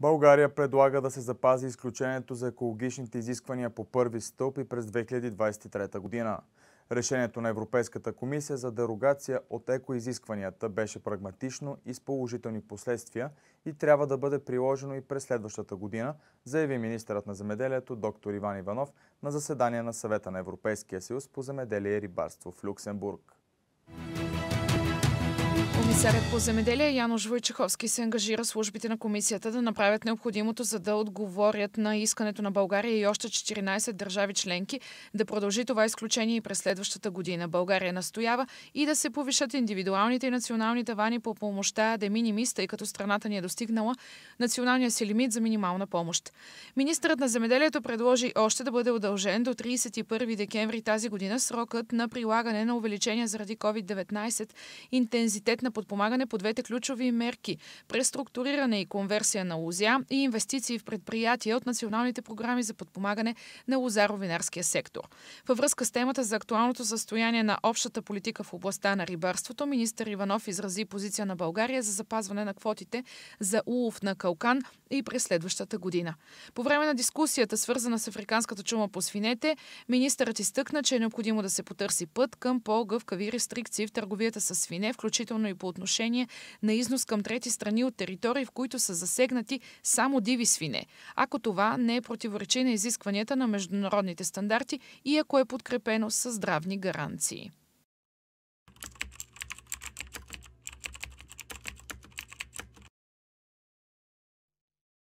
България предлага да се запази изключението за екологичните изисквания по първи стълб и през 2023 година. Решението на Европейската комисия за дерогация от екоизискванията беше прагматично и с положителни последствия и трябва да бъде приложено и през следващата година, заяви министърът на земеделието доктор Иван Иванов на заседание на съвета на Европейския съюз по земеделие и рибарство в Люксембург. Комисарят по земеделие Янош Войчеховски се ангажира службите на комисията да направят необходимото, за да отговорят на искането на България и още 14 държави членки да продължи това изключение и през следващата година. България настоява и да се повишат индивидуалните и национални тавани по помощта де минимис, тъй като страната ни е достигнала националния си лимит за минимална помощ. Министърът на земеделието предложи още да бъде удължен до 31 декември тази година срокът на прилагане на увеличения заради COVID-19 интензитет на на подпомагане по двете ключови мерки – преструктуриране и конверсия на лузя и инвестиции в предприятия от националните програми за подпомагане на лозаровинарския сектор. Във връзка с темата за актуалното състояние на общата политика в областта на рибарството, министър Иванов изрази позиция на България за запазване на квотите за улов на калкан и през следващата година. По време на дискусията, свързана с африканската чума по свинете, министърът изтъкна, че е необходимо да се потърси път към по-гъвкави рестрикции в търговията с свине, включително и по отношение на износ към трети страни от територии, в които са засегнати само диви свине, ако това не е противоречи на изискванията на международните стандарти и ако е подкрепено с здравни гаранции.